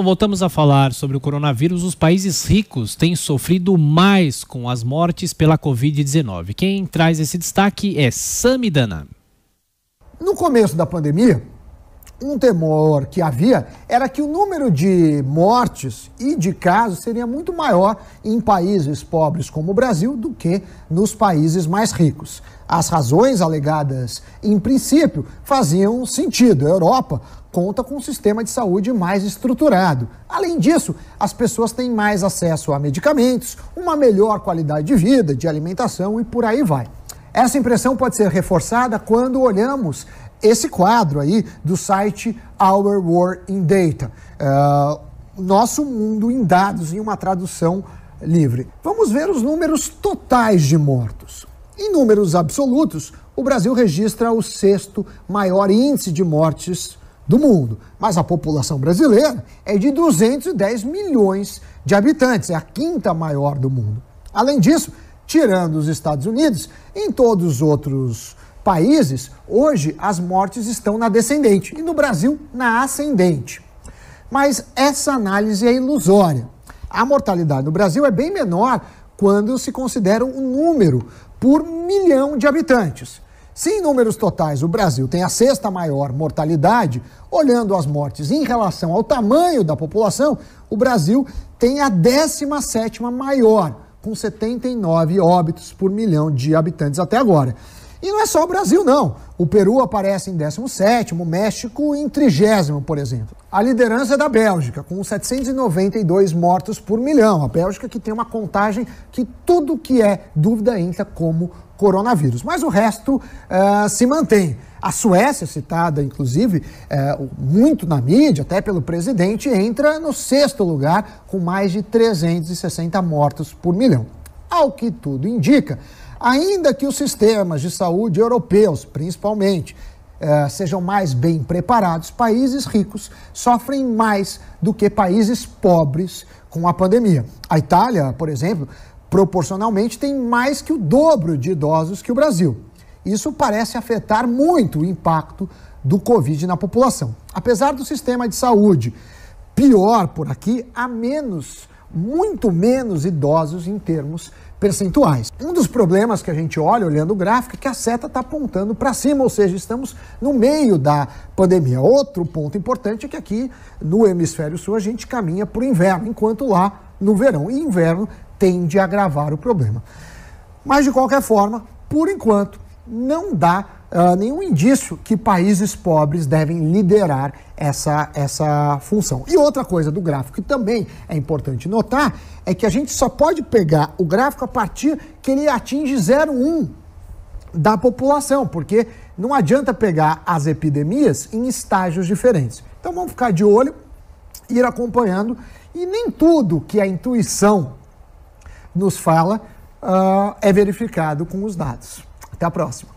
Bom, voltamos a falar sobre o coronavírus. Os países ricos têm sofrido mais com as mortes pela Covid-19. Quem traz esse destaque é Samidana. No começo da pandemia, um temor que havia era que o número de mortes e de casos seria muito maior em países pobres como o Brasil do que nos países mais ricos. As razões alegadas, em princípio, faziam sentido. A Europa conta com um sistema de saúde mais estruturado. Além disso, as pessoas têm mais acesso a medicamentos, uma melhor qualidade de vida, de alimentação e por aí vai. Essa impressão pode ser reforçada quando olhamos esse quadro aí do site Our War in Data. Uh, nosso mundo em dados, em uma tradução livre. Vamos ver os números totais de mortos. Em números absolutos, o Brasil registra o sexto maior índice de mortes do mundo, mas a população brasileira é de 210 milhões de habitantes, é a quinta maior do mundo. Além disso, tirando os Estados Unidos, em todos os outros países, hoje as mortes estão na descendente e no Brasil na ascendente. Mas essa análise é ilusória. A mortalidade no Brasil é bem menor quando se considera o um número por milhão de habitantes. Se em números totais o Brasil tem a sexta maior mortalidade, olhando as mortes em relação ao tamanho da população, o Brasil tem a 17 maior, com 79 óbitos por milhão de habitantes até agora. E não é só o Brasil, não. O Peru aparece em 17, o México em 30, por exemplo. A liderança é da Bélgica, com 792 mortos por milhão. A Bélgica que tem uma contagem que tudo que é dúvida entra como coronavírus. Mas o resto uh, se mantém. A Suécia, citada inclusive eh, muito na mídia, até pelo presidente, entra no sexto lugar, com mais de 360 mortos por milhão. Ao que tudo indica, Ainda que os sistemas de saúde europeus, principalmente, eh, sejam mais bem preparados, países ricos sofrem mais do que países pobres com a pandemia. A Itália, por exemplo, proporcionalmente tem mais que o dobro de idosos que o Brasil. Isso parece afetar muito o impacto do Covid na população. Apesar do sistema de saúde pior por aqui, há menos muito menos idosos em termos percentuais. Um dos problemas que a gente olha olhando o gráfico é que a seta está apontando para cima, ou seja, estamos no meio da pandemia. Outro ponto importante é que aqui no hemisfério sul a gente caminha para o inverno, enquanto lá no verão e inverno tende a agravar o problema. Mas de qualquer forma, por enquanto, não dá ah, nenhum indício que países pobres devem liderar essa, essa função. E outra coisa do gráfico que também é importante notar é que a gente só pode pegar o gráfico a partir que ele atinge 0,1 da população, porque não adianta pegar as epidemias em estágios diferentes. Então vamos ficar de olho, ir acompanhando, e nem tudo que a intuição nos fala uh, é verificado com os dados. Até a próxima.